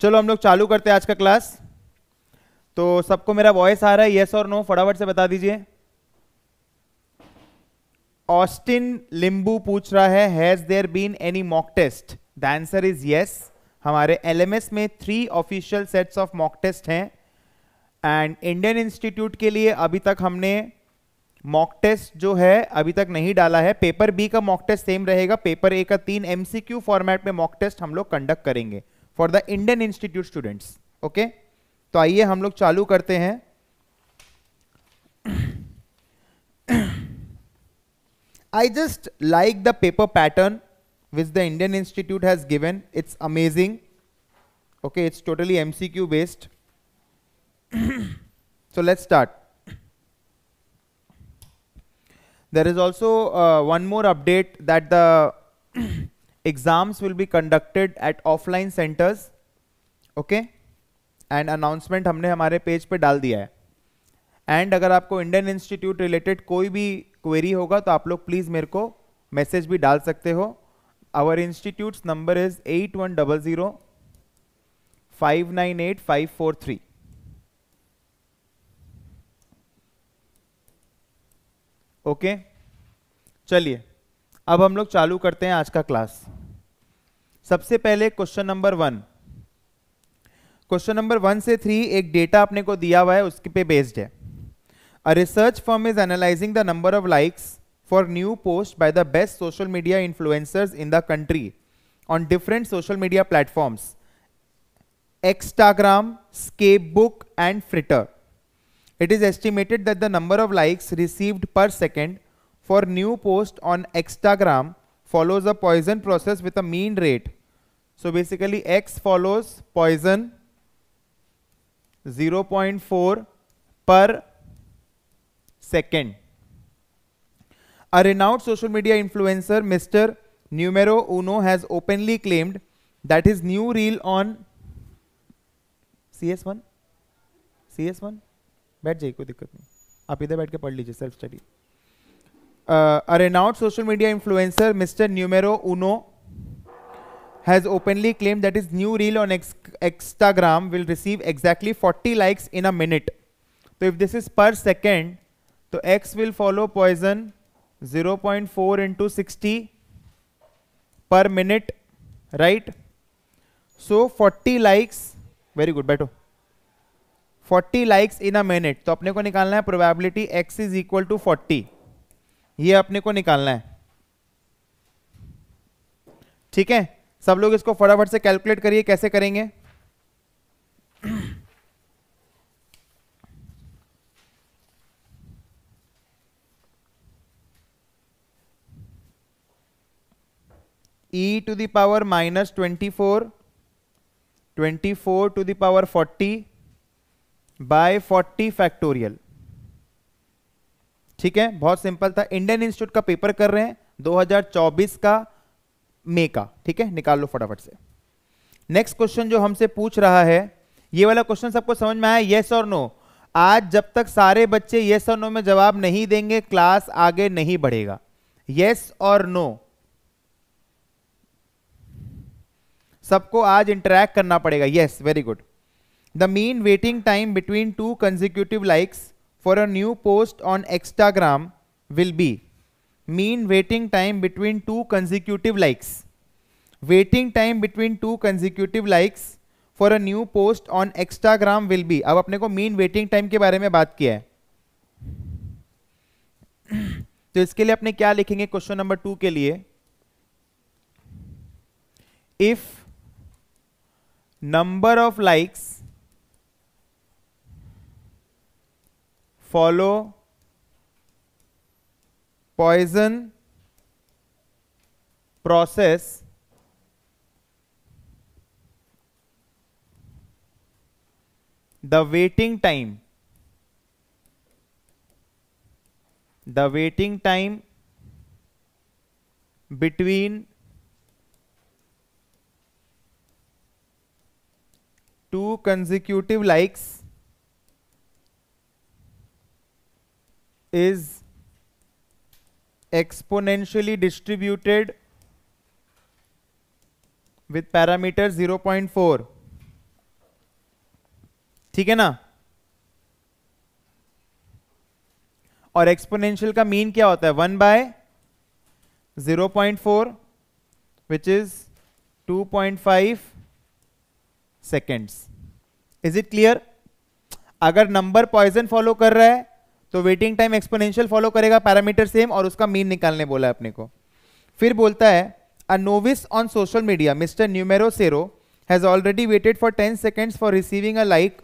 चलो हम लोग चालू करते हैं आज का क्लास तो सबको मेरा वॉइस आ रहा है यस और नो फटाफट से बता दीजिए ऑस्टिन लिंबू पूछ रहा है has there been any mock test the answer is yes हमारे एलएमएस में three official sets of mock test हैं एंड इंडियन इंस्टीट्यूट के लिए अभी तक हमने मॉक टेस्ट जो है अभी तक नहीं डाला है पेपर बी का मॉक टेस्ट सेम रहेगा पेपर ए का तीन एमसीक्यू फॉर्मेट में मॉक टेस्ट हम लोग कंडक्ट करेंगे For the Indian Institute students, okay तो आइए हम लोग चालू just like the paper pattern which the Indian Institute has given. It's amazing. Okay, it's totally MCQ based. so let's start. There is also uh, one more update that the exams will be conducted at offline centers okay and announcement हमने हमारे page पे डाल दिया है and अगर आपको Indian institute related कोई भी क्वेरी होगा तो आप लोग प्लीज़ मेरे को मैसेज भी डाल सकते हो our institute number is eight one double zero five nine eight five four three okay चलिए अब हम लोग चालू करते हैं आज का क्लास सबसे पहले question number one question number one से थ्री एक डेटा अपने को दिया हुआ है उसके पे बेस्ड है a research firm is analyzing the number of likes for new post by the best social media influencers in the country on different social media platforms Scapebook and Fritter it is estimated that the number of likes received per second for new post on Instagram follows a poison process with a mean rate. So basically X follows poison 0.4 per second. A renowned social media influencer, Mr. Numero Uno has openly claimed that his new reel on CS1 CS1 बैठ जाइए कोई दिक्कत नहीं आप इधर बैठ के पढ़ लीजिए self study uh, a renowned social media influencer, Mr. Numero Uno, has openly claimed that his new reel on Instagram will receive exactly 40 likes in a minute. So if this is per second, so X will follow poison 0.4 into 60 per minute, right? So 40 likes, very good, beto 40 likes in a minute. तो अपने को निकालना है probability X is equal to ये अपने को निकालना है ठीक है सब लोग इसको फटाफट से कैलकुलेट करिए कैसे करेंगे e to the power minus 24 24 to the power 40 by 40 factorial ठीक है बहुत सिंपल था इंडियन इंस्टीट्यूट का पेपर कर रहे हैं 2024 का मे का ठीक है निकाल लो फटाफट से नेक्स्ट क्वेश्चन जो हमसे पूछ रहा है ये वाला क्वेश्चन सबको समझ में आया येस और नो आज जब तक सारे बच्चे येस और नो में जवाब नहीं देंगे क्लास आगे नहीं बढ़ेगा येस और नो सबको आज इंटरेक्ट करना पड़ेगा yes very good the mean waiting time between two consecutive likes for a new post on Instagram will be mean waiting time between two consecutive likes. Waiting time between two consecutive likes for a new post on Instagram will be. अब अपने को mean waiting time के बारे में बात किया है तो इसके लिए अपने क्या लिखेंगे क्वेश्चन नंबर टू के लिए if number of likes follow poison process the waiting time the waiting time between two consecutive likes is exponentially distributed with parameter 0.4 ठीक है ना और एक्सपोनेंशियल का मीन क्या होता है one by zero point four which is two point five seconds is it clear अगर number Poisson follow कर रहा है तो वेटिंग टाइम एक्सपोनेंशियल फॉलो करेगा पैरामीटर सेम और उसका मीन निकालने बोला है अपने को फिर बोलता है a novice on social media mister Numero Sero has already waited for ten seconds for receiving a like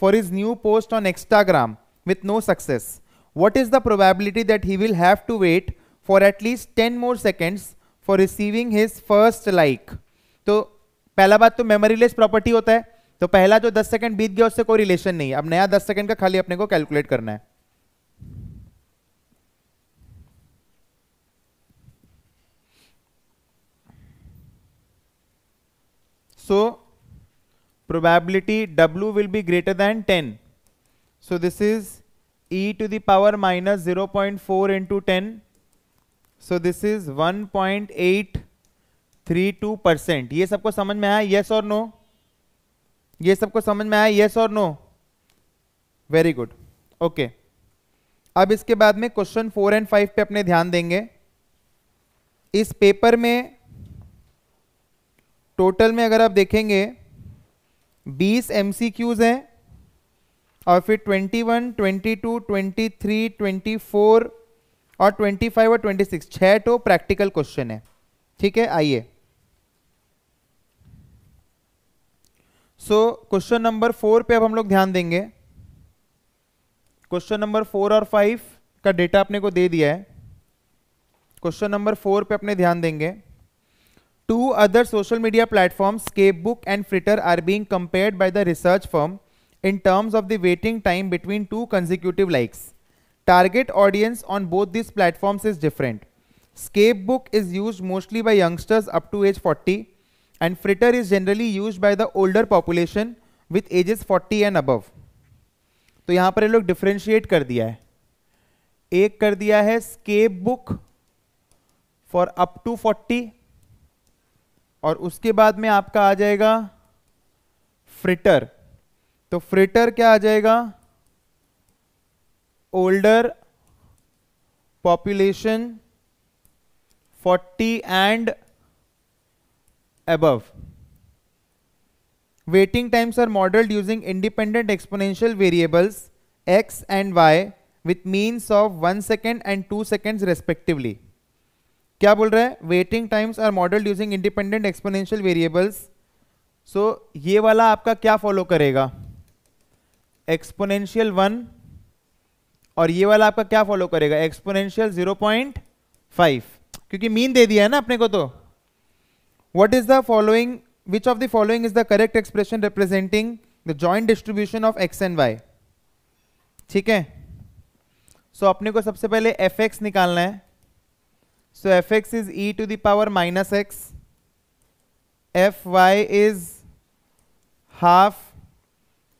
for is new post on Xtagram with no success what is the probability that he will have to wait for at least ten more seconds for receiving his first like तो पहला बात तो memoryless property होता है तो पहला जो 10 second बीत गया उससे कोई रिलेशन नहीं है अब नया 10 सेकंड का खाली अपने को कैलकुलेट करना है So probability W will be greater than 10. So this is e to the power minus 0.4 into 10. So this is 1.832 percent ये सबको समझ में आया yes or no ये सबको समझ में आया yes or no very good okay अब इसके बाद में क्वेश्चन फोर एंड फाइव पे अपने ध्यान देंगे इस पेपर में टोटल में अगर आप देखेंगे 20 एम हैं और फिर 21, 22, 23, 24 और 25 और 26 छह तो प्रैक्टिकल क्वेश्चन है ठीक है आइए सो क्वेश्चन नंबर फोर पे अब हम लोग ध्यान देंगे क्वेश्चन नंबर फोर और फाइव का डेटा अपने को दे दिया है क्वेश्चन नंबर फोर पे अपने ध्यान देंगे to other social media platform Scapebook and Fritter are being compared by the research firm in terms of the waiting time between two consecutive likes target audience on both this platform is different Scapebook is use mostly by youngsters up to age forty and Fritter is generally use by the older population with ages forty and above तो यहां पर लोग differentiate कर दिया है एक कर दिया है Scapebook for up to forty और उसके बाद में आपका आ जाएगा फ्रिटर तो फ्रिटर क्या आ जाएगा older population 40 and above waiting times are modelled using independent exponential variables x and y with means of one second and two second respectively क्या बोल रहा है waiting times are modelled using independent exponential variables so ये वाला आपका क्या follow करेगा exponential one और ये वाला आपका क्या फॉलो करेगा एक्सपोनेंशियल जीरो पॉइंट फाइव क्योंकि मीन दे दिया है ना अपने को तो what is the following which of the following is the correct expression representing the joint distribution of x and y ठीक है सो so, अपने को सबसे पहले एफ एक्स निकालना है So fx is e to the power minus x. fy is half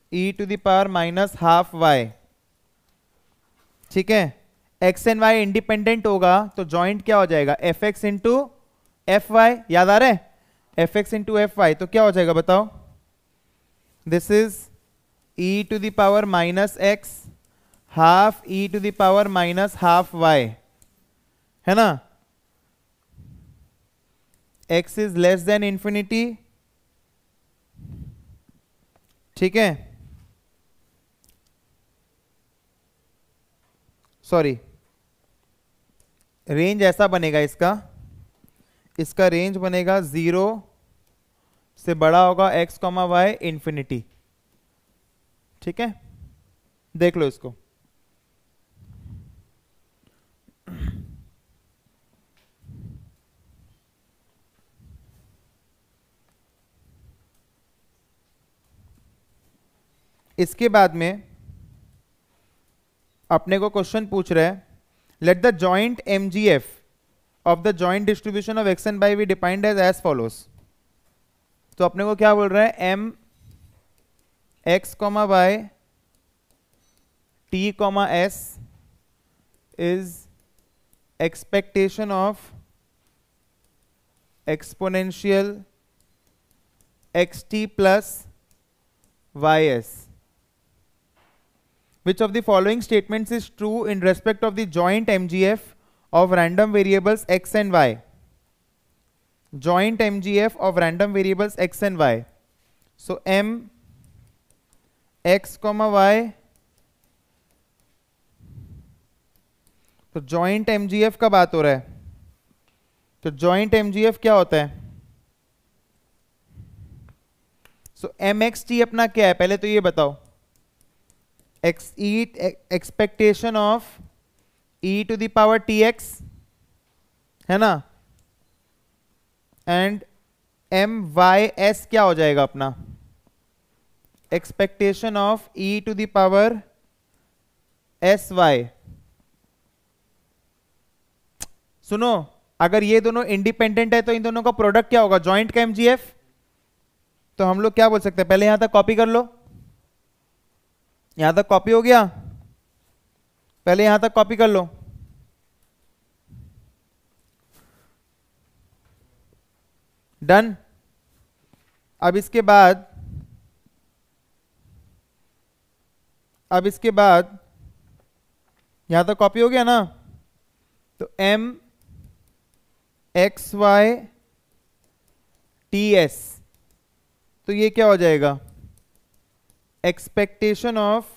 e to the power minus half y. ठीक है x एंड y इंडिपेंडेंट होगा तो जॉइंट क्या हो जाएगा f x into f y याद आ रहा है f x into f y तो क्या हो जाएगा बताओ this is e to the power minus x half e to the power minus half y है ना x is less than infinity ठीक है सॉरी रेंज ऐसा बनेगा इसका इसका रेंज बनेगा जीरो से बड़ा होगा एक्स कॉमा वाई इन्फिनिटी ठीक है देख लो इसको इसके बाद में अपने को क्वेश्चन पूछ रहे हैं let the joint m g f of the joint distribution of x and y be defined as as follows तो अपने को क्या बोल रहा है m x comma y t comma s is expectation of exponential x t plus y s which of the following statements is true in respect of the joint MGF of random variables x and y? Joint MGF of random variables x and y. So M x comma y. तो joint m का बात हो रहा है तो joint M क्या होता है सो एम एक्स टी अपना क्या है पहले तो ये बताओ x e, e expectation of e to the power t x है ना एंड एम वाई एस क्या हो जाएगा अपना expectation of e to the power s y सुनो अगर ये दोनों इंडिपेंडेंट है तो इन दोनों का प्रोडक्ट क्या होगा ज्वाइंट का एमजीएफ तो हम लोग क्या बोल सकते हैं पहले यहां तक कॉपी कर लो यहां तक कॉपी हो गया पहले यहां तक कॉपी कर लो डन अब इसके बाद अब इसके बाद यहां तक कॉपी हो गया ना तो m x y t s तो ये क्या हो जाएगा expectation of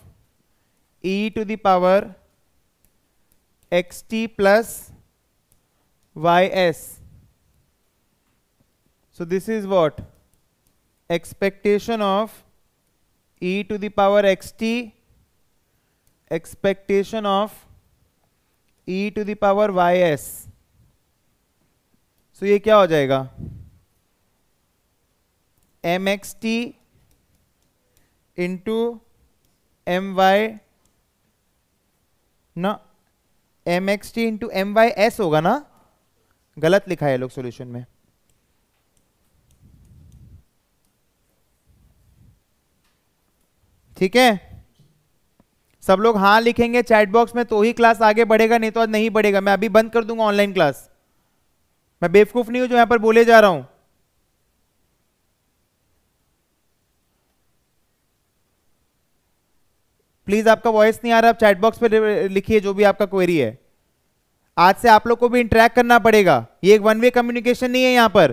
e to the power xt plus ys so this is what expectation of e to the power xt expectation of e to the power ys so ये क्या हो जाएगा m x t into m y ना m x t into m y s होगा ना गलत लिखा है लोग सॉल्यूशन में ठीक है सब लोग हाँ लिखेंगे चैट बॉक्स में तो ही क्लास आगे बढ़ेगा नहीं तो आज नहीं बढ़ेगा मैं अभी बंद कर दूंगा ऑनलाइन क्लास मैं बेवकूफ नहीं हूं जो यहां पर बोले जा रहा हूं प्लीज आपका वॉइस नहीं आ रहा आप चैट बॉक्स पर लिखिए जो भी आपका क्वेरी है आज से आप लोग को भी इंटरेक्ट करना पड़ेगा ये एक वन वे कम्युनिकेशन नहीं है यहां पर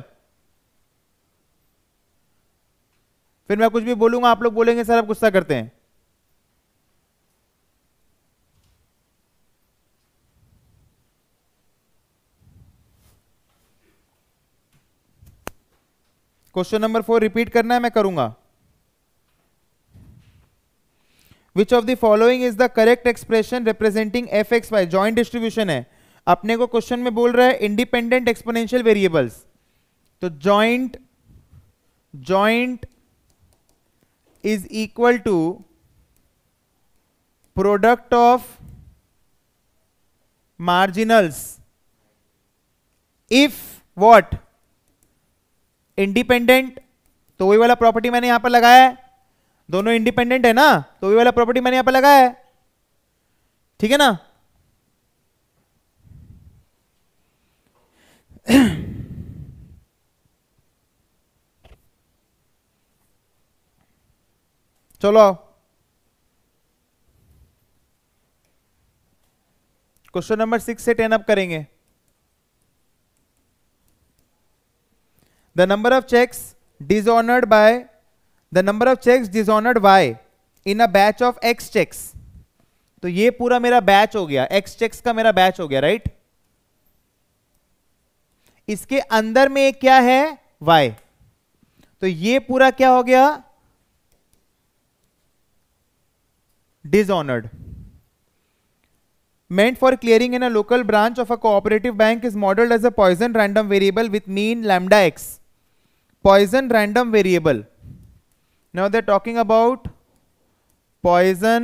फिर मैं कुछ भी बोलूंगा आप लोग बोलेंगे सर आप गुस्सा करते हैं क्वेश्चन नंबर फोर रिपीट करना है मैं करूंगा which of the following is the correct expression representing f x y joint distribution है अपने को क्वेश्चन में बोल रहा है इंडिपेंडेंट एक्सपोनेंशियल वेरिएबल्स तो joint joint is equal to product of marginals if what independent तो वही वाला प्रॉपर्टी मैंने यहां पर लगाया है दोनों इंडिपेंडेंट है ना तो वही वाला प्रॉपर्टी मैंने यहां पर लगाया है ठीक है ना चलो क्वेश्चन नंबर सिक्स से टेन अप करेंगे the number of cheques dishonoured by the number of cheques dishonoured y in a batch of x cheques तो ये पूरा मेरा बैच हो गया एक्स चेक्स का मेरा बैच हो गया राइट right? इसके अंदर में क्या है वाई तो ये पूरा क्या हो गया dishonoured meant for clearing in a local branch of a cooperative bank is modeled as a poisson random variable with mean lambda x poisson random variable now they're talking about poison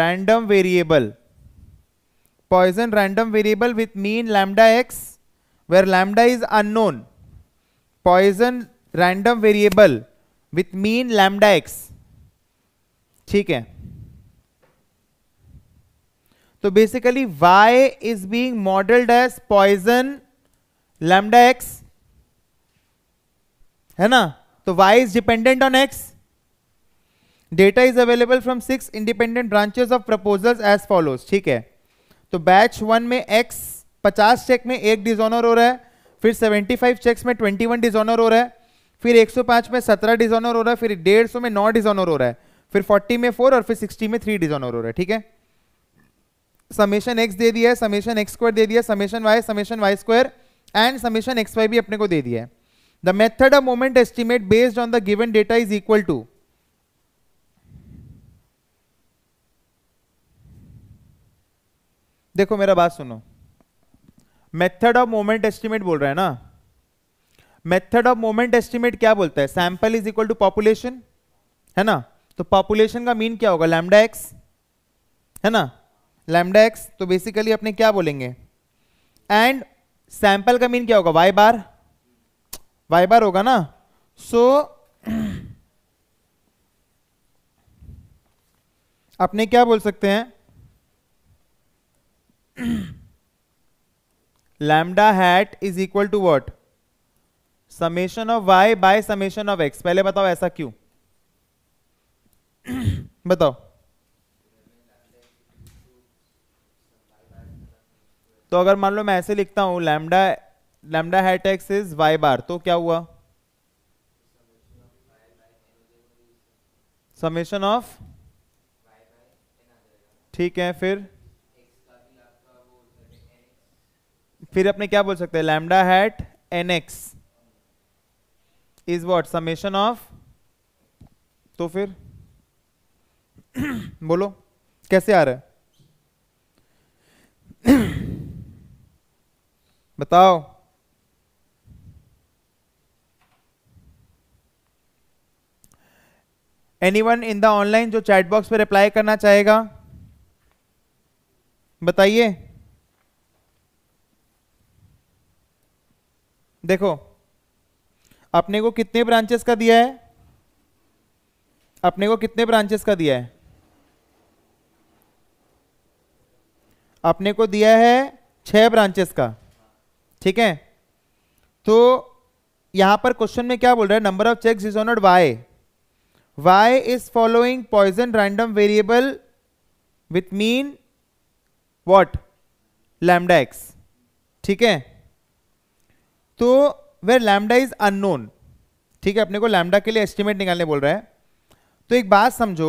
random variable poison random variable with mean lambda x where lambda is unknown poison random variable with mean lambda x ठीक है तो basically y is being modelled as Poisson lambda x है ना तो y is dependent on x data is available from six independent branches of proposals as follows ठीक है तो batch one में एक्स पचास चेक में एक डिजोनर हो रहा है फिर सेवेंटी फाइव चेक्स में ट्वेंटी वन डिजोनर हो रहा है फिर एक सौ पाँच में सत्रह डिजोनर हो रहा है फिर डेढ़ सौ में नौ डिजोनर हो रहा है फिर फोर्टी में फोर और फिर सिक्सटी में थ्री डिजोनर हो रहा है ठीक है समेशन एक्स दे दिया है समेशन एक्स स्क्वायर दे दिया summation y summation y square and summation x y भी अपने को दे दिया है the method of moment estimate based on the given data is equal to देखो मेरा बात सुनो मेथड ऑफ मोमेंट एस्टिमेट बोल रहा है ना मेथड ऑफ मोमेंट एस्टिमेट क्या बोलता है sample is equal to population है ना तो पॉपुलेशन का मीन क्या होगा लैमडा एक्स है ना लैमडा एक्स तो बेसिकली अपने क्या बोलेंगे एंड सैंपल का मीन क्या होगा वाई बार वाई बार होगा ना सो so, अपने क्या बोल सकते हैं lambda hat is equal to what summation of y by summation of x पहले बताओ ऐसा क्यों बताओ तो अगर मान लो मैं ऐसे लिखता हूं lambda lambda hat x is y bar तो क्या हुआ समेशन ऑफ ठीक है फिर फिर अपने क्या बोल सकते हैं lambda hat n x is what summation of तो फिर बोलो कैसे आ रहा है बताओ anyone in the online जो चैट बॉक्स पर रिप्लाई करना चाहेगा बताइए देखो अपने को कितने ब्रांचेस का दिया है अपने को कितने ब्रांचेस का दिया है अपने को दिया है छह ब्रांचेस का ठीक है तो यहां पर क्वेश्चन में क्या बोल रहा है number of cheques is honoured y y is following Poisson random variable with mean what lambda x ठीक है तो वेर लैमडा इज अनोन ठीक है अपने को लैमडा के लिए एस्टिमेट निकालने बोल रहा है तो एक बात समझो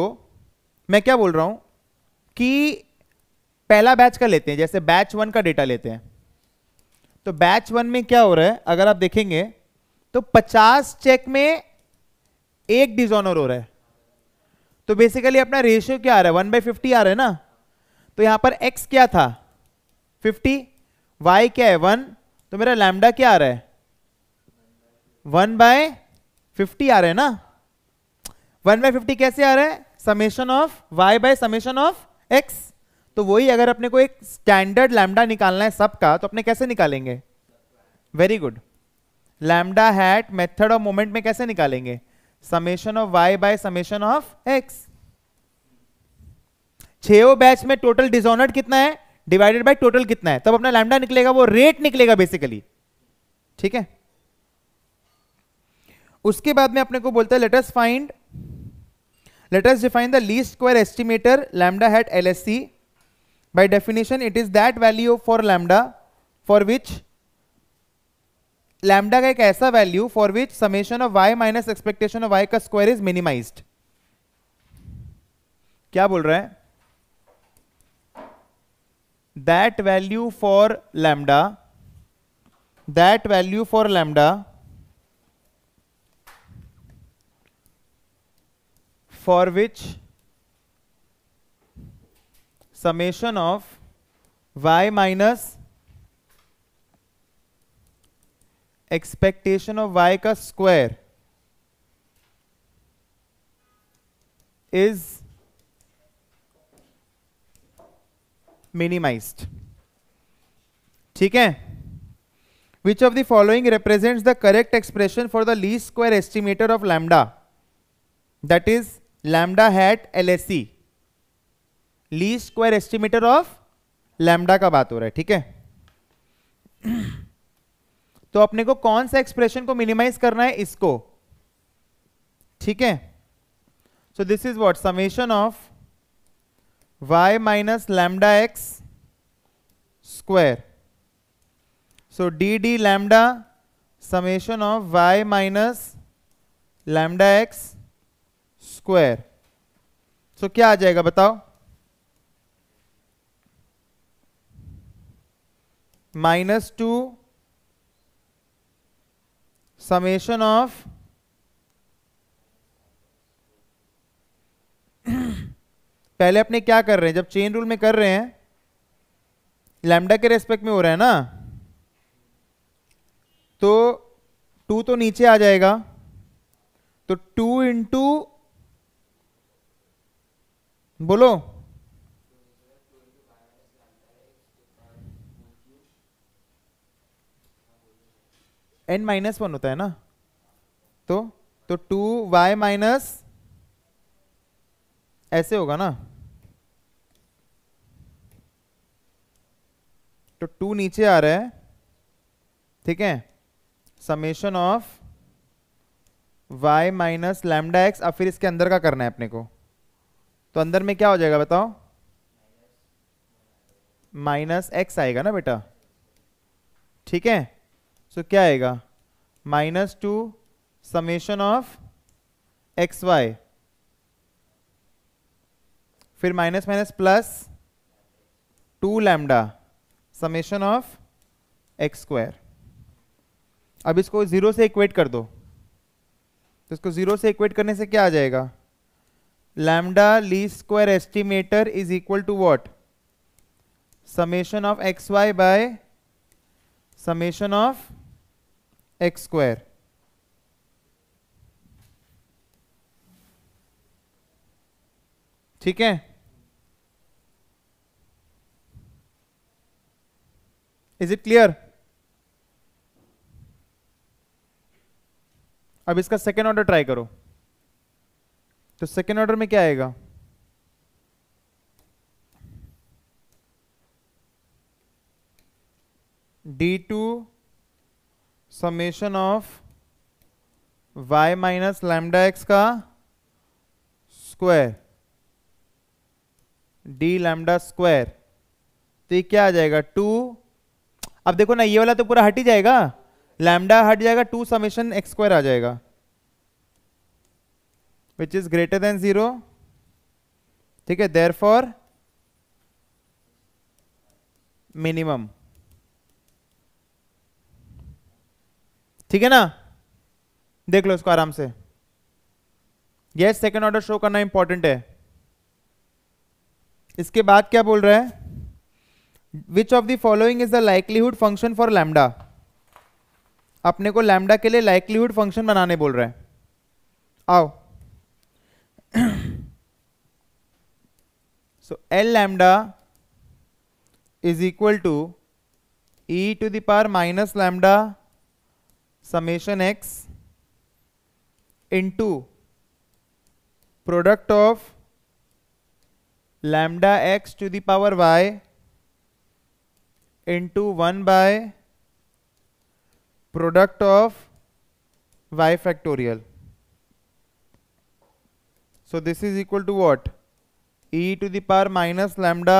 मैं क्या बोल रहा हूं कि पहला बैच का लेते हैं जैसे बैच वन का डेटा लेते हैं तो बैच वन में क्या हो रहा है अगर आप देखेंगे तो 50 चेक में एक डिजोनर हो रहा है तो बेसिकली अपना रेशियो क्या आ रहा है वन बाई फिफ्टी आ रहा है ना तो यहां पर एक्स क्या था फिफ्टी वाई क्या है वन तो मेरा लैमडा क्या आ रहा है वन बाय फिफ्टी आ रहा है ना वन बाय फिफ्टी कैसे आ रहा है summation of y by summation of x तो वही अगर अपने को एक स्टैंडर्ड लैमडा निकालना है सबका तो अपने कैसे निकालेंगे very good lambda hat method of moment में कैसे निकालेंगे summation of y by summation of x छो बैच में टोटल डिजोनर्ड कितना है डिवाइडेड बाय टोटल कितना है तब अपना लैमडा निकलेगा वो रेट निकलेगा बेसिकली ठीक है उसके बाद में अपने को बोलता है let's find let's define the least square estimator lambda hat l s c by definition it is that value for lambda for which lambda का एक ऐसा value for which summation of y minus expectation of y का square is minimise क्या बोल रहे हैं that value for lambda that value for lambda for which summation of y minus expectation of y का square is minimise ठीक है which of the following represent the correct expression for the ली square estimator of lambda that is lambda hat l s C Lee square estimator of lambda का बात हो रहा है ठीक है तो अपने को कौन सा एक्सप्रेशन को मिनिमाइज करना है इसको ठीक है so this is what summation of y minus lambda x square so d d lambda summation of y minus lambda x square so क्या आ जाएगा बताओ माइनस टू summation of पहले अपने क्या कर रहे हैं जब चेन रूल में कर रहे हैं लैम्डा के रेस्पेक्ट में हो रहा है ना तो टू तो नीचे आ जाएगा तो टू इंटू बोलो एन माइनस वन होता है ना तो तो टू वाई माइनस ऐसे होगा ना तो टू नीचे आ रहा है ठीक है summation of y minus lambda x अब फिर इसके अंदर का करना है अपने को तो अंदर में क्या हो जाएगा बताओ माइनस एक्स आएगा ना बेटा ठीक है सो so, क्या आएगा minus two summation of x y फिर minus minus plus two lambda summation of x square अब इसको जीरो से इक्वेट कर दो तो इसको जीरो से इक्वेट करने से क्या आ जाएगा लैमडा ली square estimator is equal to what summation of x y by summation of x square ठीक है इज इट क्लियर अब इसका सेकेंड ऑर्डर ट्राई करो तो सेकेंड ऑर्डर में क्या आएगा d two summation of y minus lambda x का स्क्वायर डी लैमडा स्क्वायर तो ये क्या आ जाएगा टू अब देखो ना ये वाला तो पूरा हट ही जाएगा लैमडा हट जाएगा टू समेशन एक्स स्क्वायर आ जाएगा which is greater than zero ठीक है देर फॉर मिनिमम ठीक है ना देख लो इसको आराम से यस सेकेंड ऑर्डर शो करना इंपॉर्टेंट है इसके बाद क्या बोल रहा है which of the following is the likelihood function for lambda अपने को लैमडा के लिए लाइवलीहुड फंक्शन बनाने बोल रहा है आओ so l lambda is equal to e to the power minus lambda summation x into product of lambda x to the power y into 1 by product of y factorial. So this is equal to what? e to the power minus lambda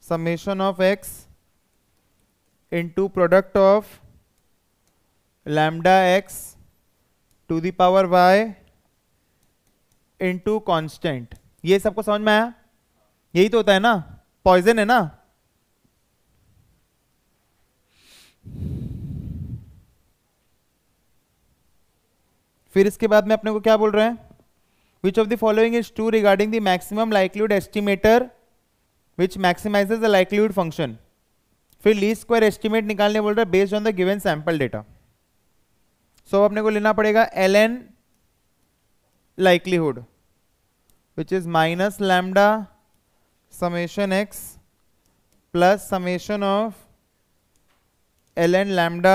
summation of x into product of lambda x to the power y into constant ये सबको समझ में आया यही तो होता है ना पॉइजन है ना फिर इसके बाद में अपने को क्या बोल रहे हैं which of the following is true regarding the maximum likelihood estimator which maximises the likelihood function फिर लीस्ट स्क्वायर एस्टिमेट निकालने बोल रहा है based on the given sample data so अपने को लेना पड़ेगा l n likelihood which is minus lambda summation x plus summation of l n lambda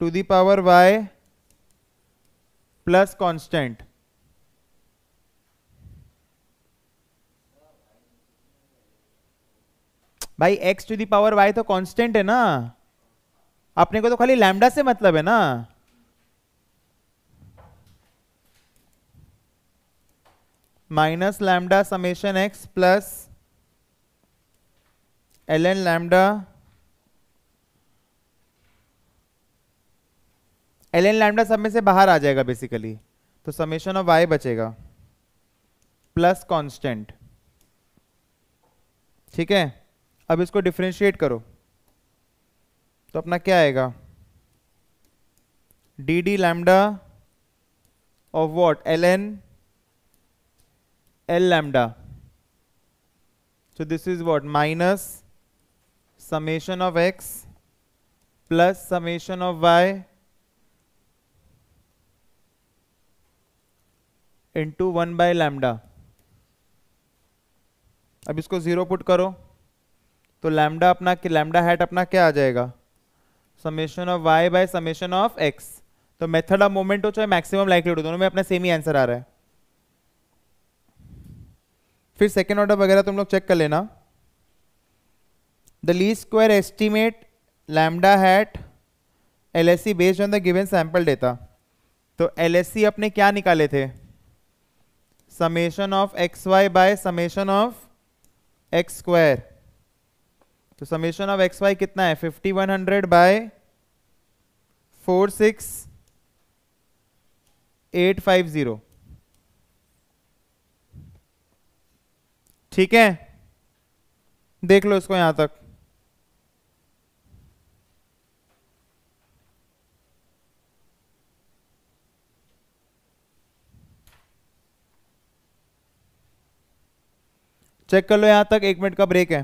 to the power y plus constant भाई x to the power y तो constant है ना अपने को तो खाली लैमडा से मतलब है ना minus lambda summation x plus l n lambda l n lambda सब में से बाहर आ जाएगा बेसिकली तो समेशन ऑफ वाई बचेगा प्लस कांस्टेंट ठीक है अब इसको डिफ्रेंशिएट करो तो अपना क्या आएगा d d lambda of what l n l lambda so this is what minus summation of x plus summation of y into one by lambda अब इसको जीरो पुट करो तो लैमडा अपना लैमडा हैट अपना क्या आ जाएगा summation of y by summation of x तो मेथड ऑफ मोमेंट हो चाहे मैक्सिमम लाइकलीहुड दोनों में अपना सेम ही आंसर आ रहा है फिर सेकेंड ऑर्डर वगैरह तुम लोग चेक कर लेना द ली square estimate lambda hat l s c based on the given sample data तो एल एस सी अपने क्या निकाले थे summation of x y by summation of x square तो समेशन ऑफ एक्स वाई कितना है fifty one hundred by four six eight five zero ठीक है देख लो इसको यहां तक चेक कर लो यहां तक एक मिनट का ब्रेक है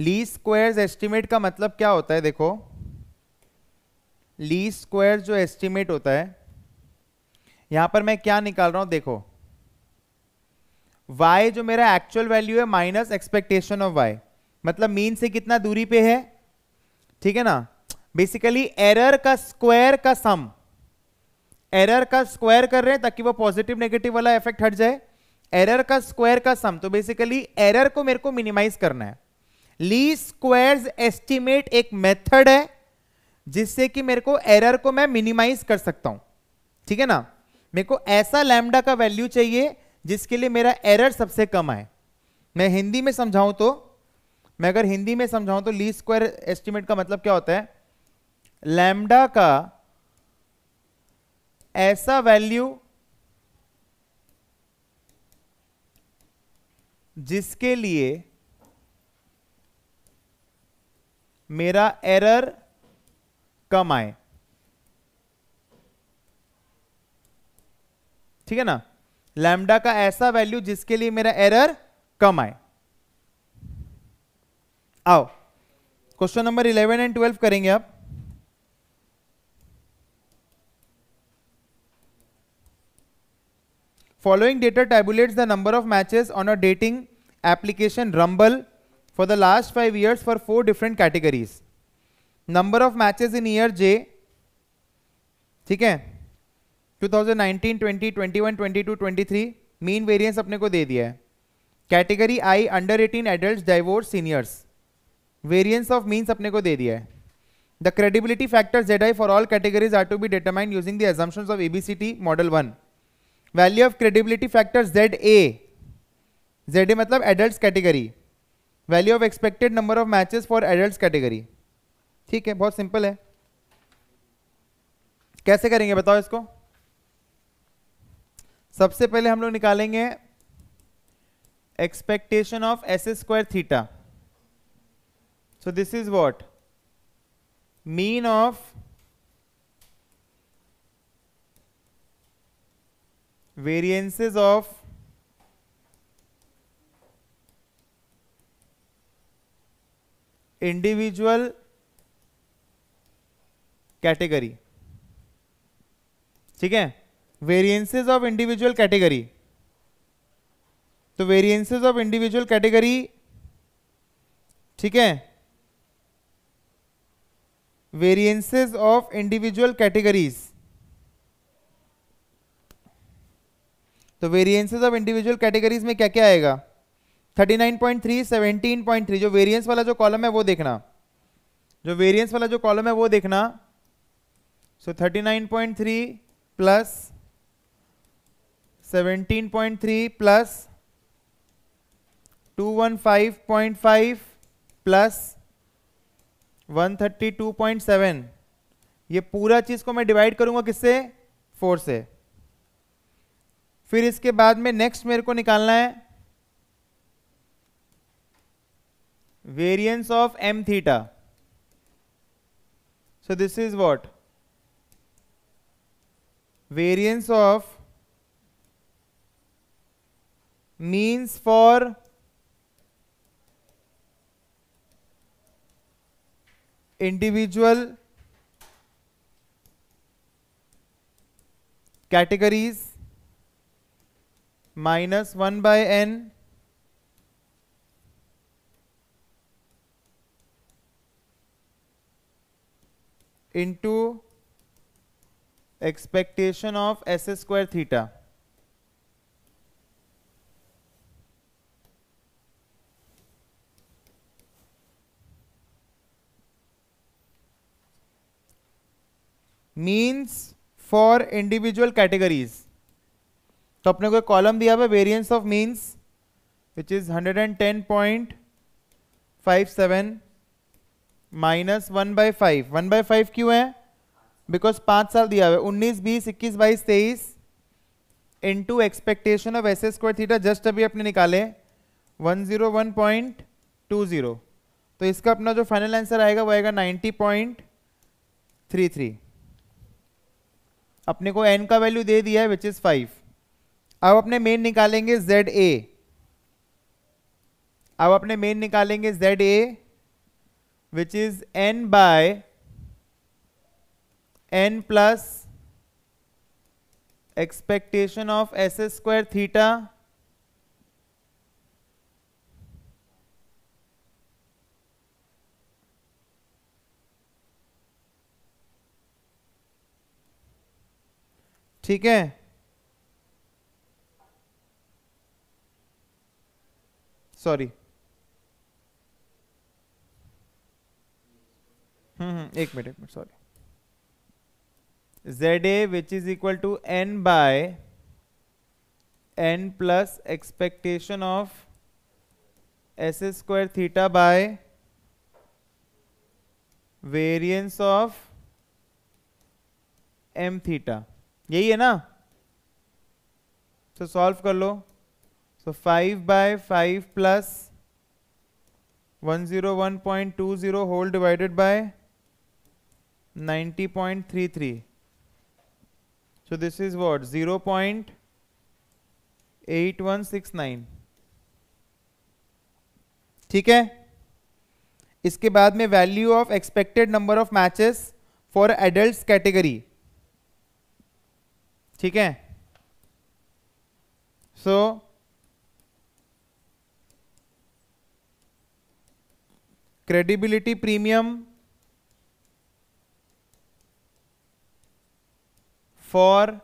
ली स्क्वायर्स एस्टिमेट का मतलब क्या होता है देखो ली स्क्वायर जो एस्टिमेट होता है यहां पर मैं क्या निकाल रहा हूं देखो y जो मेरा एक्चुअल वैल्यू है माइनस एक्सपेक्टेशन ऑफ y मतलब मीन से कितना दूरी पे है ठीक है ना बेसिकली एरर का स्क्वायर का सम एरर का स्क्वायर कर रहे हैं ताकि वो पॉजिटिव नेगेटिव वाला इफेक्ट हट जाए एरर का स्क्वायर का सम तो बेसिकली एरर को मेरे को मिनिमाइज करना है ली स्क्वायर्स एस्टिमेट एक मेथड है जिससे कि मेरे को एरर को मैं मिनिमाइज कर सकता हूं ठीक है ना मेरे को ऐसा लैमडा का वैल्यू चाहिए जिसके लिए मेरा एरर सबसे कम आए मैं हिंदी में समझाऊं तो मैं अगर हिंदी में समझाऊं तो ली स्क्वायर एस्टिमेट का मतलब क्या होता है लैमडा का ऐसा वैल्यू जिसके लिए मेरा एरर कम आए ठीक है ना लैमडा का ऐसा वैल्यू जिसके लिए मेरा एरर कम आए आओ question number eleven and twelve करेंगे आप following data tabulate the number of matches on a dating application Rumble for the last 5 years for four different categories number of matches in year j ठीक है 2019 20 21 22 23 mean variance अपने को दे दिया है category I under 18 adult divorce seniors variance of means अपने को दे दिया है the credibility factor Z I for all categories are to be determined using the assumptions of ABCT model one value of credibility factor Z A Z A मतलब adult category value of expected number of matches for adult category ठीक है बहुत simple है कैसे करेंगे बताओ इसको सबसे पहले हम लोग निकालेंगे expectation of S square theta so this is what mean of variances of individual category ठीक है वेरिएंसेस ऑफ इंडिविजुअल कैटेगरी तो वेरिएंसेस ऑफ इंडिविजुअल कैटेगरी ठीक है वेरिएंसेस ऑफ इंडिविजुअल कैटेगरीज तो वेरिएंसेस ऑफ इंडिविजुअल कैटेगरीज में क्या क्या आएगा 39.3 17.3 जो वेरिएंस वाला जो कॉलम है वो देखना जो वेरिएंस वाला जो कॉलम है वो देखना so so 39.3 plus 17.3 plus 215.5 plus 132.7 ये पूरा चीज को मैं डिवाइड करूंगा किससे फोर से फिर इसके बाद में नेक्स्ट मेरे को निकालना है variance of m theta. So this is what? Variance of means for individual categories minus 1 by n into expectation of S square theta means for individual categories तो अपने को कॉलम दिया हुआ variance of means which is 110.57 minus one by five one by five क्यों है because पांच साल दिया हुआ है उन्नीस बीस इक्कीस बाईस तेईस into expectation of S square theta just अभी अपने निकाले one zero one point two zero तो इसका अपना जो फाइनल आंसर आएगा वो आएगा नाइन्टी पॉइंट थ्री थ्री अपने को एन का वैल्यू दे दिया है विच इज़ फाइव अब अपने मेन निकालेंगे जेड ए अब अपने मेन निकालेंगे Z A which is n by n plus expectation of s square theta ठीक है सॉरी हम्म, हम्म, एक मिनट एक minute sorry Z A which is equal to N by N plus expectation of S square theta by variance of M theta यही है ना तो solve कर लो so five by five plus one zero one point two zero whole divided by point three three so this is what zero point eight one six nine ठीक है इसके बाद में value of expected number of matches for adult category ठीक है so credibility premium for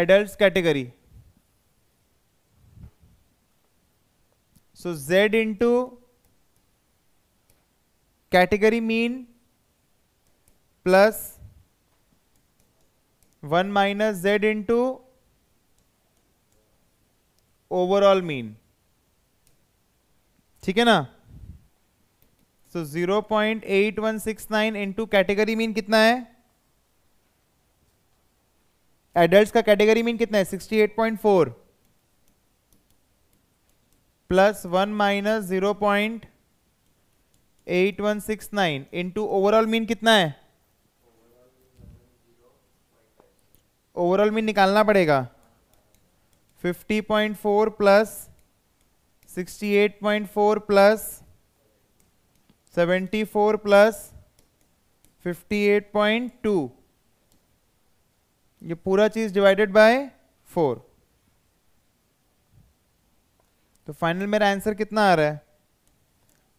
adults category. So Z into category mean plus 1 minus Z into overall mean. ठीक है ना so zero point eight one six nine into category mean कितना है adult का category mean कितना है sixty eight point four plus one minus zero point eight one six nine into overall mean कितना है ओवरऑल मीन निकालना पड़ेगा fifty point four plus sixty eight point four plus seventy four plus fifty eight point two ये पूरा चीज divided by four तो final मेरा answer कितना आ रहा है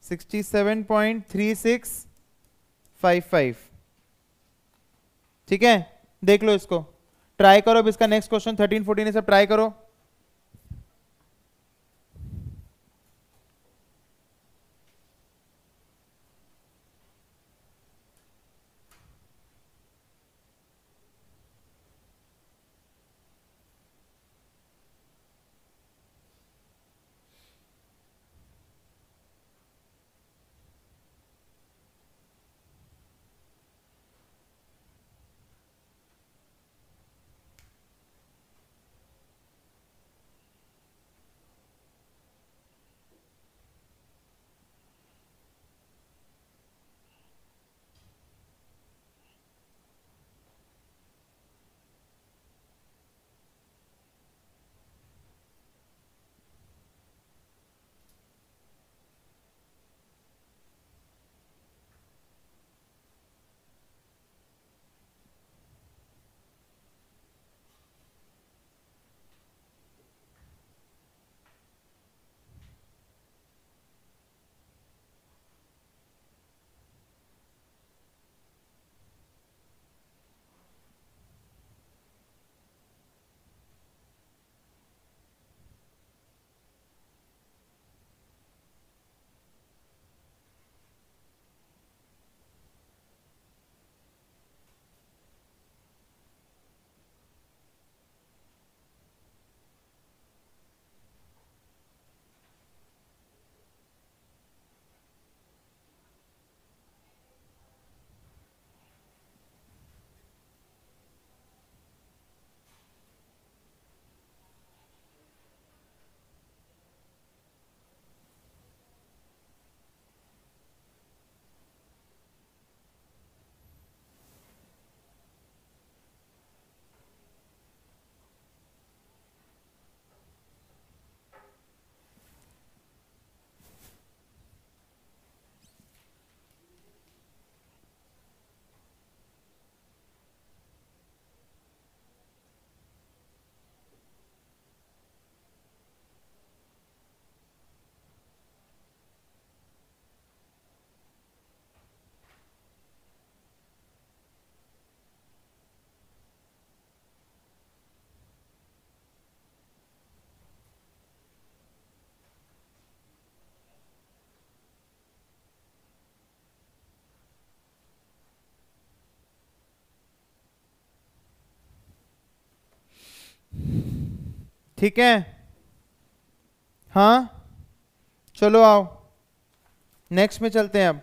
sixty seven point three six five five ठीक है देख लो इसको ट्राई करो अब इसका नेक्स्ट क्वेश्चन थर्टीन फोर्टीन सब ट्राई करो ठीक है हाँ चलो आओ नेक्स्ट में चलते हैं अब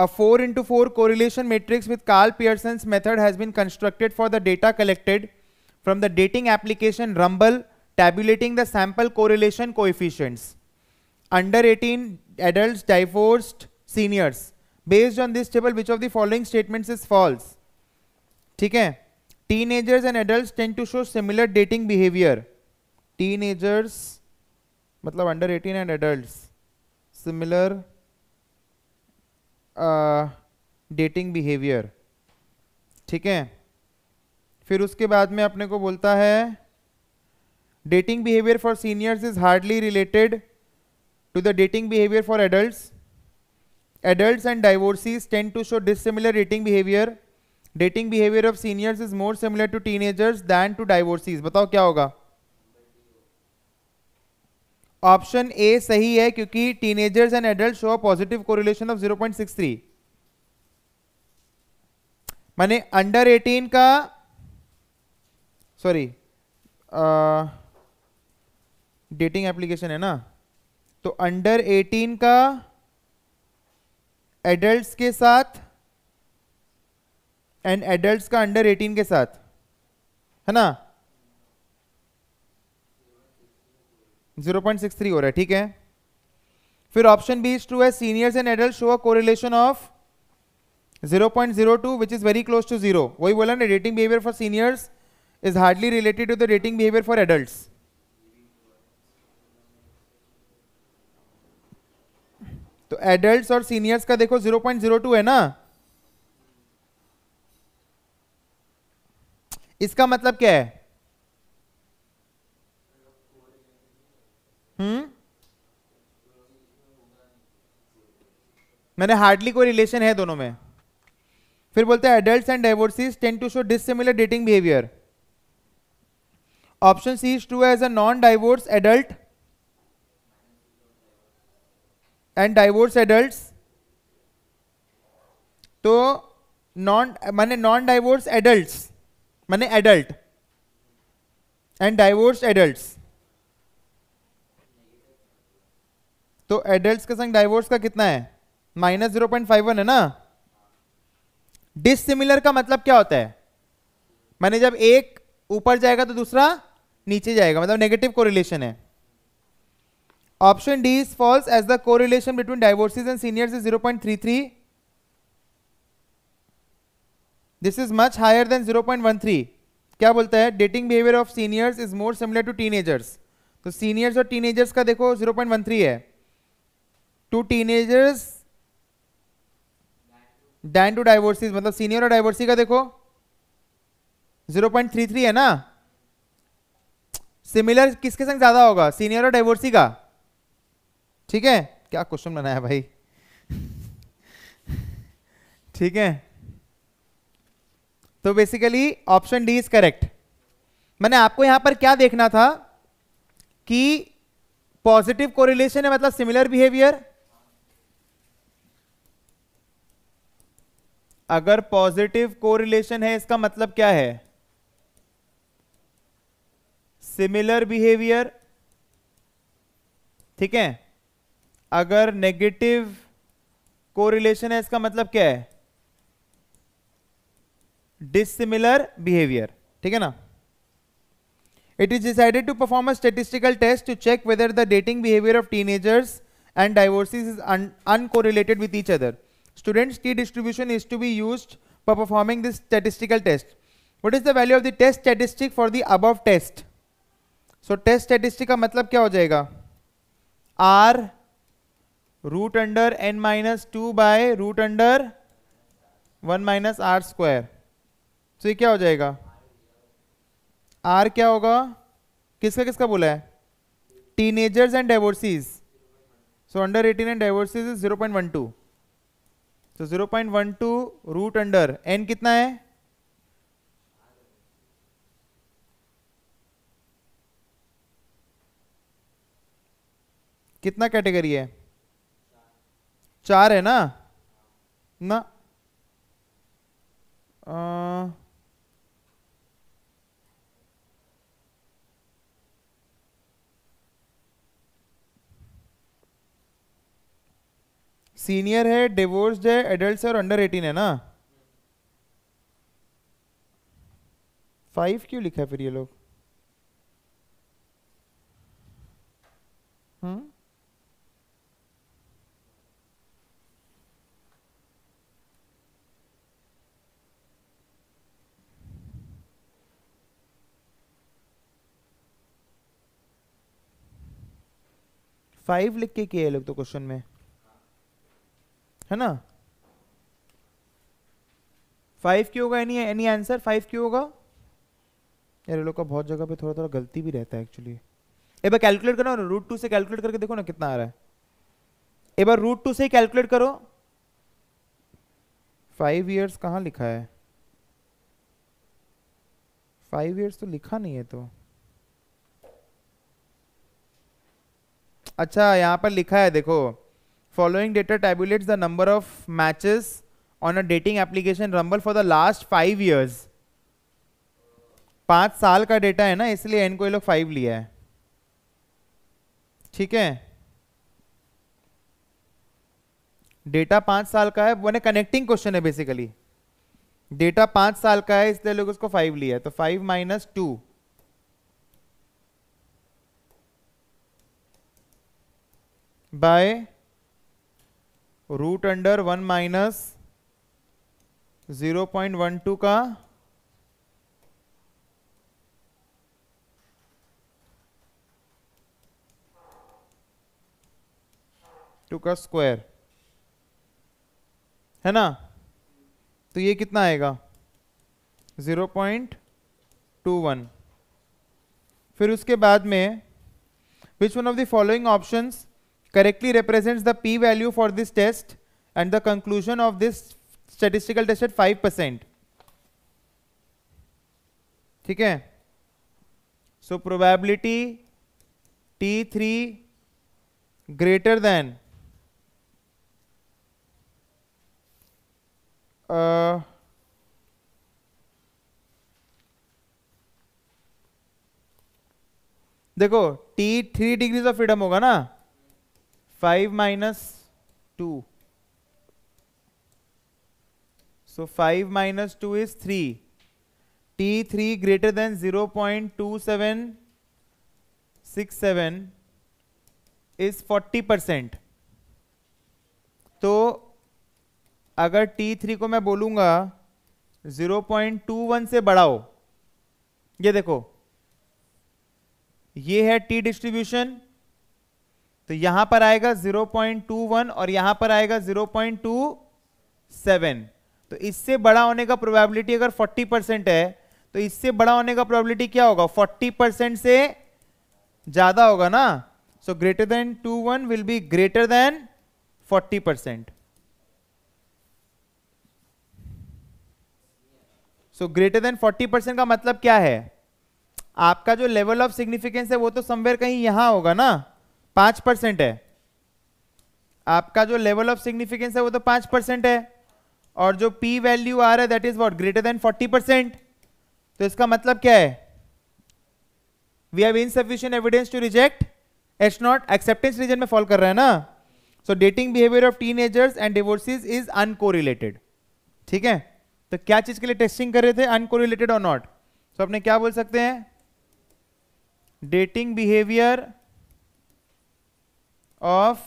a four into four correlation matrix with Karl Pearson method has been constructed for the data collected from the dating application Rumble tabulating the sample correlation coefficients under eighteen adult divorced seniors based on this table which of the following statement is false ठीक है teenagers and adult tend to show similar dating behaviour teenagers मतलब under eighteen and adult similar dating behaviour ठीक है फिर उसके बाद में अपने को बोलता है dating behaviour for seniors is hardly related to the dating behaviour for adults adults and divorcees tend to show dissimilar dating behavior dating behavior of seniors is more similar to teenagers than to divorcees बताओ क्या होगा option A सही है क्योंकि teenagers and adult show positive correlation of 0.63 माने under 18 का sorry dating application है ना तो अंडर 18 का एडल्ट के साथ एंड एडल्ट का अंडर 18 के साथ है ना 0.63 हो रहा है ठीक है फिर ऑप्शन बी इज ट्रू है seniors and adult show a correlation of 0.02 which is very close to zero वही बोला ना rating behaviour for seniors is hardly related to the rating behaviour for adults तो एडल्ट और seniors का देखो zero point zero to है ना इसका मतलब क्या है हम्म मैंने हार्डली कोई रिलेशन है दोनों में फिर बोलते हैं adult and divorcees tend to show dissimilar dating behaviour option C is true as a non divorce adult and divorce adult तो नॉन माने नॉन डाइवोर्स एडल्ट माने एडल्ट एंड डाइवोर्स एडल्ट तो एडल्ट के संग डाइवोर्स का कितना है minus zero point five one है ना डिसिमिलर का मतलब क्या होता है मैंने जब एक ऊपर जाएगा तो दूसरा नीचे जाएगा मतलब नेगेटिव कोरिलेशन है option D is false as the correlation between divorcees and senior is 0.33 this is much higher than 0.13 क्या बोलता है dating behaviour of seniors is more similar to teenagers तो सीनियर्स और टीनेजर्स का देखो 0.13 है to teenagers than to divorcees मतलब senior और डाइवोर्सी का देखो 0.33 है ना सिमिलर किसके संग ज्यादा होगा सीनियर और डाइवोर्सी का ठीक है क्या क्वेश्चन बनाया भाई ठीक है तो basically option D is correct मैंने आपको यहां पर क्या देखना था कि पॉजिटिव कोरिलेशन है मतलब सिमिलर बिहेवियर अगर पॉजिटिव कोरिलेशन है इसका मतलब क्या है सिमिलर बिहेवियर ठीक है अगर नेगेटिव कोरिलेशन है इसका मतलब क्या है डिसिमिलर बिहेवियर ठीक है ना it is decided to perform a statistical test to check whether the dating behaviour of teenagers and divorcees is uncorrelated with each other students की distribution is to be use for performing this statistical test what is the value of the test statistic for the above test so test statistic का मतलब क्या हो जाएगा R root under N minus two by root under one minus R square तो ये क्या हो जाएगा आर क्या होगा किसका किसका बोला है teenagers and divorcees so under eighteen and divorcees is zero point one two so zero point one two root under N कितना है कितना कैटेगरी है चार है ना ना आ, सीनियर है डिवोर्स है एडल्ट और अंडर एटीन है ना फाइव क्यों लिखा है फिर ये लोग हम्म फाइव लिख के किया लोग तो क्वेश्चन में है ना फाइव क्यों होगा एनी एनी आंसर फाइव क्यों होगा यार लोग का बहुत जगह पे थोड़ा थोड़ा गलती भी रहता है एक्चुअली एक बार कैलकुलेट करो ना रूट टू से कैलकुलेट करके देखो ना कितना आ रहा है एक बार रूट टू से कैलकुलेट करो फाइव ईयर्स कहाँ लिखा है फाइव ईयर्स तो लिखा नहीं है तो अच्छा यहाँ पर लिखा है देखो following data tabulates the number of matches on a dating application Rumble for the last five years पाँच साल का डेटा है ना इसलिए एन को ये लोग फाइव लिया है ठीक है डेटा पाँच साल का है मैंने कनेक्टिंग क्वेश्चन है बेसिकली डेटा पाँच साल का है इसलिए लोग उसको फाइव लिया है तो five minus two by root under one minus zero point one two का टू का स्क्वायर है ना तो ये कितना आएगा जीरो पॉइंट टू वन फिर उसके बाद में which one of the following options correctly represents the p value for this test and the conclusion of this statistical test at 5% ठीक है so probability T three greater than देखो T three degrees of freedom होगा ना five minus two so five minus two is three T three greater than zero point two seven six seven is forty percent तो अगर T three को मैं बोलूंगा zero point to one से बढ़ाओ ये देखो ये है टी डिस्ट्रीब्यूशन तो यहां पर आएगा 0.21 और यहां पर आएगा 0.27 तो इससे बड़ा होने का प्रोबेबिलिटी अगर 40 परसेंट है तो इससे बड़ा होने का प्रोबेबिलिटी क्या होगा 40 परसेंट से ज्यादा होगा ना so greater than two one will be greater than 40 percent so greater than 40 percent का मतलब क्या है आपका जो लेवल ऑफ सिग्निफिकेंस है वो तो समवेयर कहीं यहां होगा ना पांच परसेंट है आपका जो लेवल ऑफ सिग्निफिकेंस है वो तो पांच परसेंट है और जो पी वैल्यू आ रहा है that is what greater than forty percent तो इसका मतलब क्या है we have insufficient evidence to reject H's naught acceptance region में फॉल कर रहा है ना so dating behaviour of teenagers and divorcees is uncorrelated ठीक है तो क्या चीज के लिए टेस्टिंग कर रहे थे अनकोरिलेटेड और नॉट सो so, अपने क्या बोल सकते हैं डेटिंग बिहेवियर of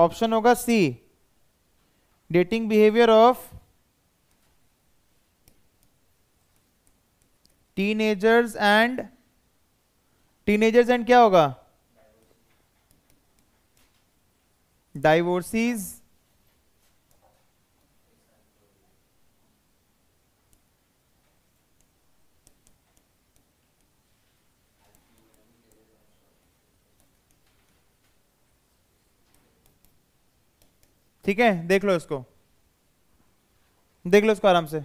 ऑप्शन होगा C dating behaviour of teenagers and teenagers and क्या होगा डाइवोर्सीज़ ठीक है देख लो इसको देख लो इसको आराम से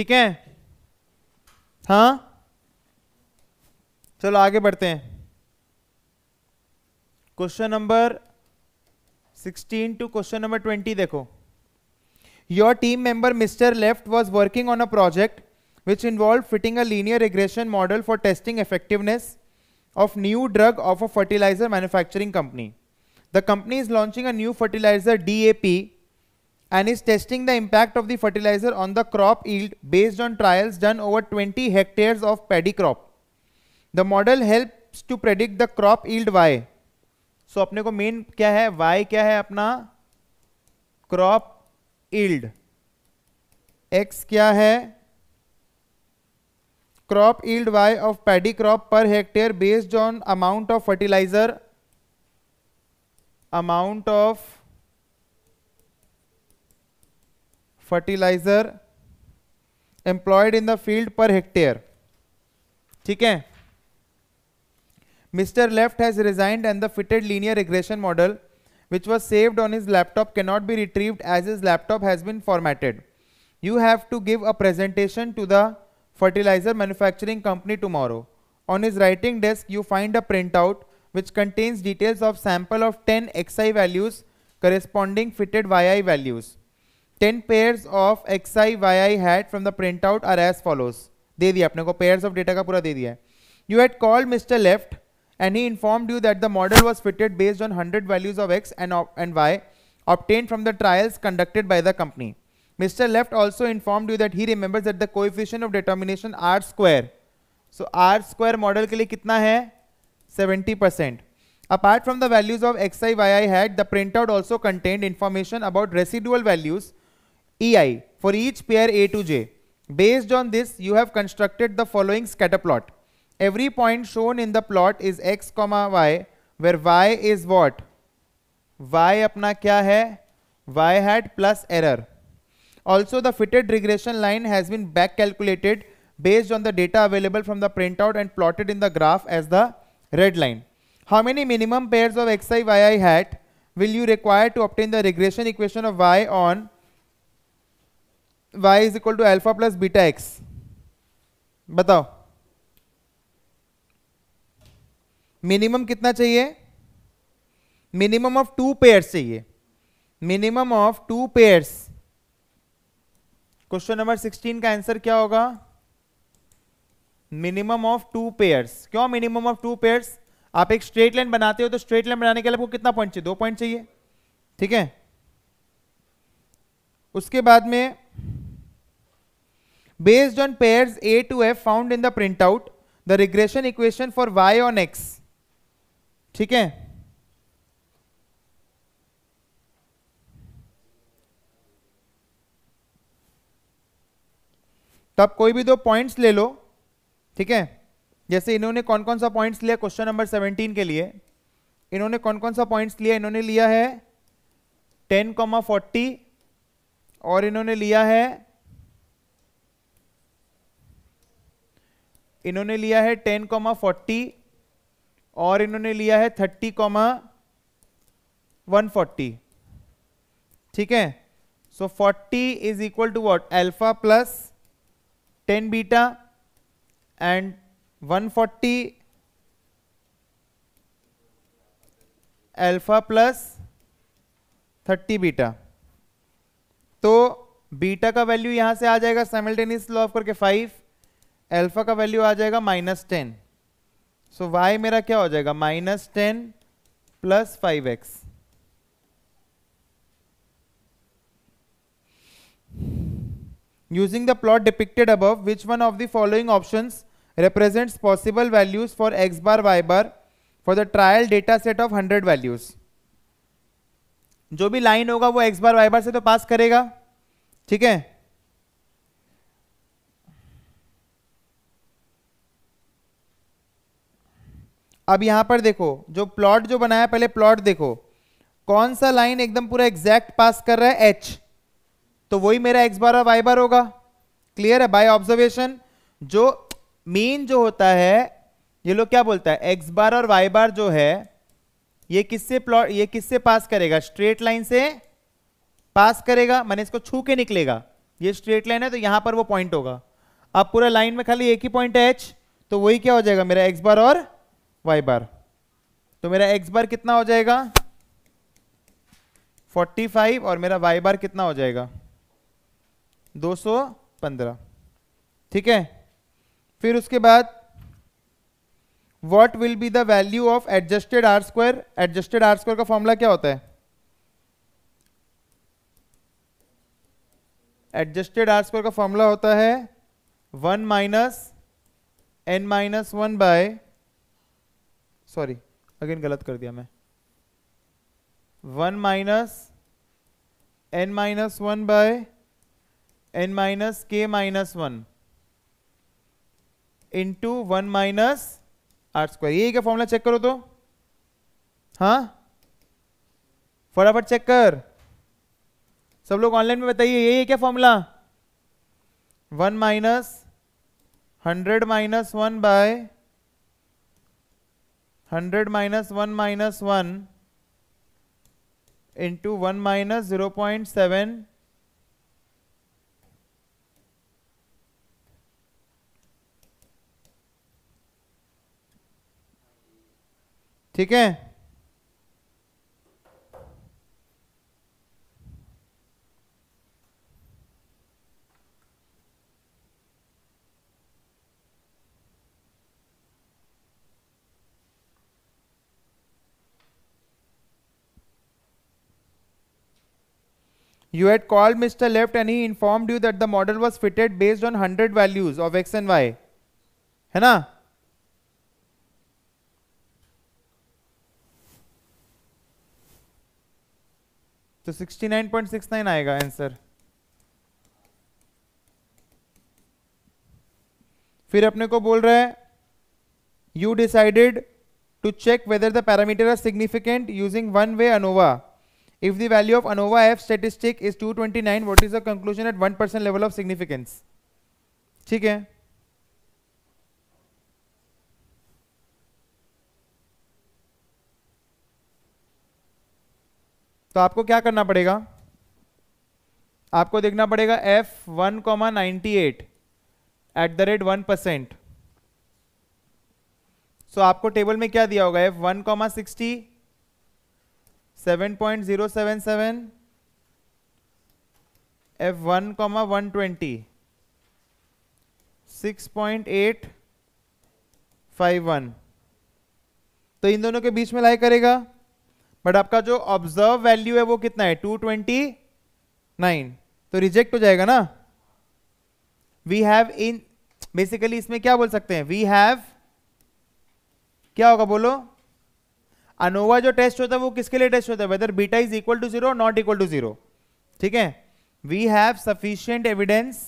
ठीक है हा चलो आगे बढ़ते हैं question number 16 to question number 20 देखो your team member mister Left was working on a project which involve fitting a linear aggression model for testing effectiveness of new drug of a fertilizer manufacturing company the company is launching a new fertilizer D and is testing the impact of the fertilizer on the crop yield based on trials done over 20 hectares of paddy crop. The model helps to predict the crop yield Y. So apne ko main kya hai Y kya hai apna crop yield X kya hai crop yield Y of paddy crop per hectare based on amount of fertilizer amount of fertilizer employed in the field per hectare ठीक है Mr. Left has resigned and the fitted linear regression model which was saved on his laptop cannot be retrieved as his laptop has been formatted. You have to give a presentation to the fertilizer manufacturing company tomorrow. On his writing desk, you find a printout which contains details of sample of 10 XI values corresponding fitted YI values. Ten pair of X I Y I had from the print out are as follows दे दिया अपने को pairs of data का पूरा दे दिया you had called mister Left and he informed you that the model was fitted based on hundred values of x and and Y obtain from the trials conducted by the company mister Left also informed you that he remember that the coefficient of determination R square so R square model के लिए कितना है seventy percent apart from the values of X I Y I had the print out also content information about residual values EI for each pair A to J. Based on this, you have constructed the following scatter plot. Every point shown in the plot is x comma y, where y is what? y अपना क्या है? y hat plus error. Also, the fitted regression line has been back calculated based on the data available from the printout and plotted in the graph as the red line. How many minimum pairs of xi, yi hat will you require to obtain the regression equation of y on y is equal to alpha plus beta X बताओ minimum कितना चाहिए minimum of two pairs चाहिए minimum of two pairs question number sixteen का answer क्या होगा minimum of two pairs क्यों minimum of two pairs आप एक स्ट्रेट लाइन बनाते हो तो स्ट्रेट लाइन बनाने के लिए आपको कितना पॉइंट चाहिए दो पॉइंट चाहिए ठीक है उसके बाद में Based on pairs A to F found in the printout, the regression equation for y on x. ठीक है तब तो कोई भी दो पॉइंट्स ले लो ठीक है जैसे इन्होंने कौन कौन सा पॉइंट्स लिया क्वेश्चन नंबर 17 के लिए इन्होंने कौन कौन सा पॉइंट्स लिया इन्होंने लिया है टेन कॉमा फोर्टी और इन्होंने लिया है इन्होंने लिया है टेन कॉमा फोर्टी और इन्होंने लिया है थर्टी कॉमा वन फोर्टी ठीक है so forty is equal to what alpha plus ten beta and one forty alpha plus thirty beta तो बीटा का वैल्यू यहां से आ जाएगा साइमल्टेनियस लॉ ऑफ करके फाइव अल्फा का वैल्यू आ जाएगा माइनस टेन सो वाई मेरा क्या हो जाएगा minus ten plus five X using the plot depicted above which one of the following option represent possible values for X bar Y bar for the trial data set of hundred values जो भी line होगा वो x bar Y बार से तो पास करेगा ठीक है अब यहां पर देखो जो प्लॉट जो बनाया पहले प्लॉट देखो कौन सा लाइन एकदम पूरा एग्जैक्ट पास कर रहा है एच तो वही मेरा एक्स बार और वाई बार होगा क्लियर है बाय ऑब्जर्वेशन जो मीन जो होता है ये लोग क्या बोलता है एक्स बार और वाई बार जो है ये किससे प्लॉट ये किससे पास करेगा स्ट्रेट लाइन से पास करेगा मैंने इसको छू के निकलेगा ये स्ट्रेट लाइन है तो यहां पर वो पॉइंट होगा अब पूरा लाइन में खाली एक ही पॉइंट है एच तो वही क्या हो जाएगा मेरा एक्स बार और वाई बार तो मेरा एक्स बार कितना हो जाएगा 45 और मेरा वाई बार कितना हो जाएगा 215 ठीक है फिर उसके बाद what will be the value of adjusted R square adjusted R square का फॉर्मूला क्या होता है एडजस्टेड आर स्क्वायर का फॉर्मूला होता है one minus N minus one by sorry again गलत कर दिया मैं one minus N minus one by N minus K minus one into one minus R square यही क्या फॉर्मूला चेक करो तो हाँ फटाफट चेक कर सब लोग ऑनलाइन में बताइए यही क्या formula one minus hundred minus one by hundred minus one minus one into one minus zero point seven ठीक है You had called Mr. Left and he informed you that the model was fitted based on 100 values of x and y. है ना तो 69.69 आएगा answer फिर अपने को बोल रहा है you decided to check whether the parameter are significant using one way ANOVA If the value of ANOVA F statistic is 229, what is the conclusion at 1% level of significance? ठीक है तो आपको क्या करना पड़ेगा आपको देखना पड़ेगा F one comma ninety eight at the rate one percent so आपको टेबल में क्या दिया होगा F one comma sixty seven point zero seven seven F one comma one twenty six point eight five one तो इन दोनों के बीच में लाई करेगा बट आपका जो ऑब्जर्व वैल्यू है वो कितना है टू ट्वेंटी नाइन तो रिजेक्ट हो जाएगा ना वी हैव इन बेसिकली इसमें क्या बोल सकते हैं वी हैव क्या होगा बोलो अनोवा जो टेस्ट होता है वो किसके लिए टेस्ट होता है whether beta is equal to zero not equal to zero ठीक है we have sufficient evidence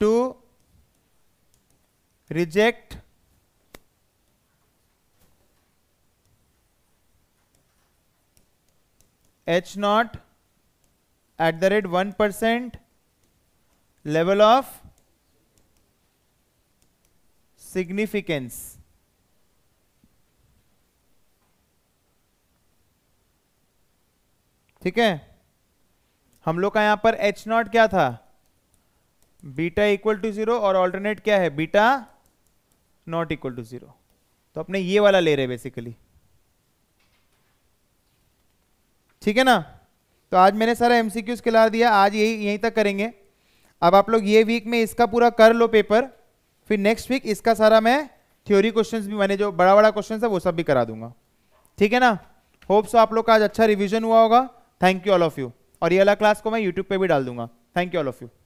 to reject H not at the rate one percent level of significance ठीक है हम लोग का यहां पर एच नॉट क्या था बीटा इक्वल टू जीरो और ऑल्टरनेट क्या है beta not equal to zero तो अपने ये वाला ले रहे बेसिकली ठीक है ना तो आज मैंने सारा एमसीक्यूज खिला दिया आज यही यहीं तक करेंगे अब आप लोग ये वीक में इसका पूरा कर लो पेपर फिर नेक्स्ट वीक इसका सारा मैं थ्योरी क्वेश्चंस भी मैंने जो बड़ा बड़ा क्वेश्चन है वो सब भी करा दूंगा ठीक है ना होप्स आप लोग का आज अच्छा रिविजन हुआ होगा thank you all of you और ये अला क्लास को मैं यूट्यूब पे भी डाल दूंगा thank you all of you